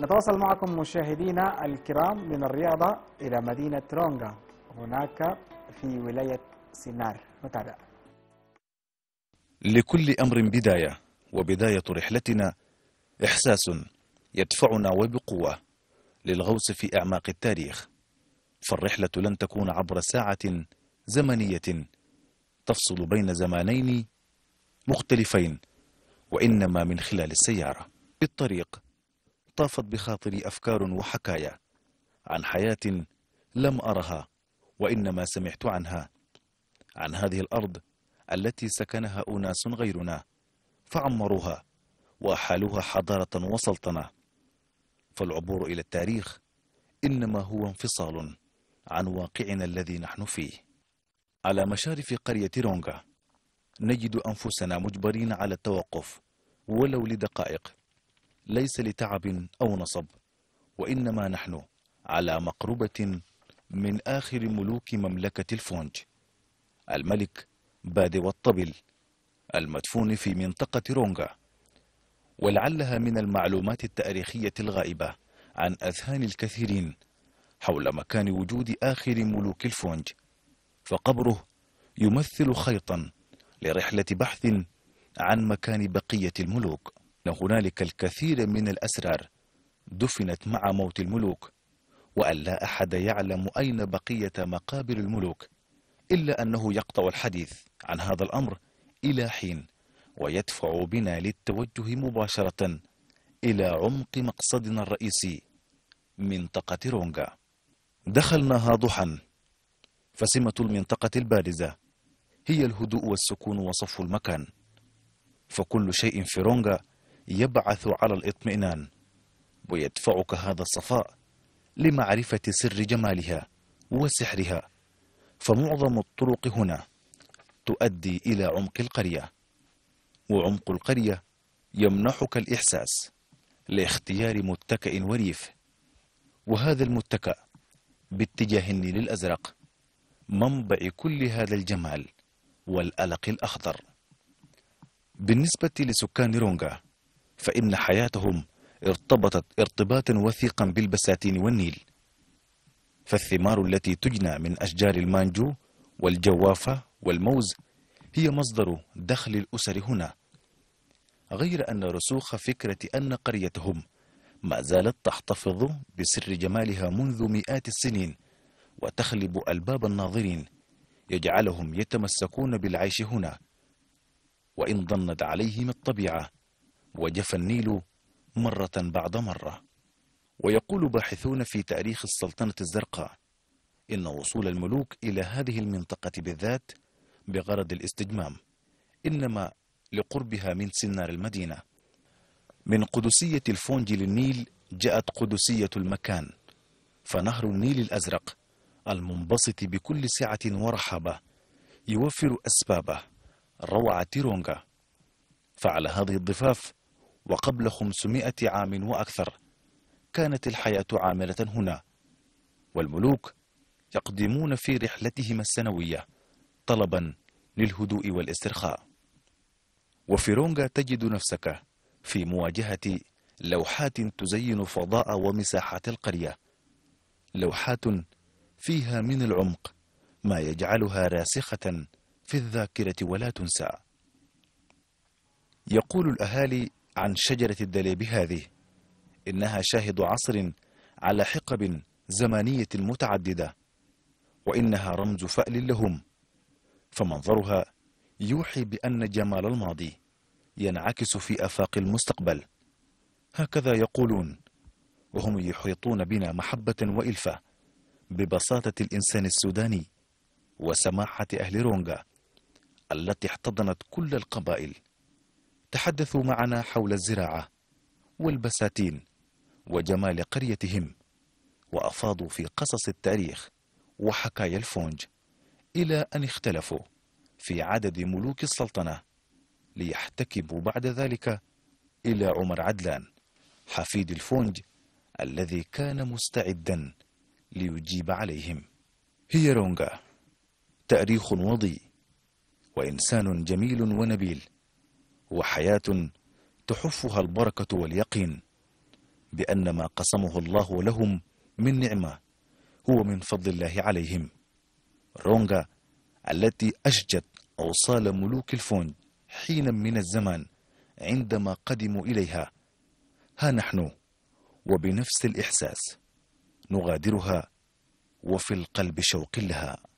نتواصل معكم مشاهدينا الكرام من الرياضة إلى مدينة رونغا هناك في ولاية سينار نتابع لكل أمر بداية وبداية رحلتنا إحساس يدفعنا وبقوة للغوص في أعماق التاريخ فالرحلة لن تكون عبر ساعة زمنية تفصل بين زمانين مختلفين وإنما من خلال السيارة بالطريق طافت بخاطري أفكار وحكايا عن حياة لم أرها وإنما سمعت عنها عن هذه الأرض التي سكنها أناس غيرنا فعمروها وأحالوها حضارة وسلطنة فالعبور إلى التاريخ إنما هو انفصال عن واقعنا الذي نحن فيه على مشارف قرية رونغا نجد أنفسنا مجبرين على التوقف ولو لدقائق ليس لتعب أو نصب وإنما نحن على مقربة من آخر ملوك مملكة الفونج الملك باد والطبل المدفون في منطقة رونغا ولعلها من المعلومات التاريخية الغائبة عن أذهان الكثيرين حول مكان وجود آخر ملوك الفونج فقبره يمثل خيطا لرحلة بحث عن مكان بقية الملوك هنالك الكثير من الأسرار دفنت مع موت الملوك وأن لا أحد يعلم أين بقية مقابر الملوك إلا أنه يقطع الحديث عن هذا الأمر إلى حين ويدفع بنا للتوجه مباشرة إلى عمق مقصدنا الرئيسي منطقة رونغا دخلناها ضحا فسمة المنطقة البارزة هي الهدوء والسكون وصف المكان فكل شيء في رونغا يبعث على الاطمئنان ويدفعك هذا الصفاء لمعرفة سر جمالها وسحرها فمعظم الطرق هنا تؤدي إلى عمق القرية وعمق القرية يمنحك الإحساس لاختيار متكأ وريف وهذا المتكأ باتجاه النيل الأزرق منبع كل هذا الجمال والألق الأخضر بالنسبة لسكان رونغا فإن حياتهم ارتبطت ارتباطا وثيقا بالبساتين والنيل فالثمار التي تجنى من أشجار المانجو والجوافة والموز هي مصدر دخل الأسر هنا غير أن رسوخ فكرة أن قريتهم ما زالت تحتفظ بسر جمالها منذ مئات السنين وتخلب ألباب الناظرين يجعلهم يتمسكون بالعيش هنا وإن ضنت عليهم الطبيعة وجف النيل مرة بعد مرة ويقول باحثون في تاريخ السلطنة الزرقاء إن وصول الملوك إلى هذه المنطقة بالذات بغرض الاستجمام إنما لقربها من سنار المدينة من قدسية الفونج للنيل جاءت قدسية المكان فنهر النيل الأزرق المنبسط بكل سعة ورحابة يوفر أسبابه روعة تيرونغا فعلى هذه الضفاف وقبل 500 عام وأكثر كانت الحياة عاملة هنا والملوك يقدمون في رحلتهم السنوية طلبا للهدوء والاسترخاء وفي رونغا تجد نفسك في مواجهة لوحات تزين فضاء ومساحات القرية لوحات فيها من العمق ما يجعلها راسخة في الذاكرة ولا تنسى يقول الأهالي عن شجرة الدليب هذه إنها شاهد عصر على حقب زمانية متعددة وإنها رمز فأل لهم فمنظرها يوحي بأن جمال الماضي ينعكس في أفاق المستقبل هكذا يقولون وهم يحيطون بنا محبة وإلفة ببساطة الإنسان السوداني وسماحة أهل رونغا التي احتضنت كل القبائل تحدثوا معنا حول الزراعة والبساتين وجمال قريتهم وأفاضوا في قصص التاريخ وحكايا الفونج إلى أن اختلفوا في عدد ملوك السلطنة ليحتكبوا بعد ذلك إلى عمر عدلان حفيد الفونج الذي كان مستعدا ليجيب عليهم هيرونغا تاريخ وضيء وإنسان جميل ونبيل وحياة تحفها البركة واليقين بأن ما قسمه الله لهم من نعمة هو من فضل الله عليهم رونغا التي أشجت أوصال ملوك الفون حينا من الزمان عندما قدموا إليها ها نحن وبنفس الإحساس نغادرها وفي القلب شوق لها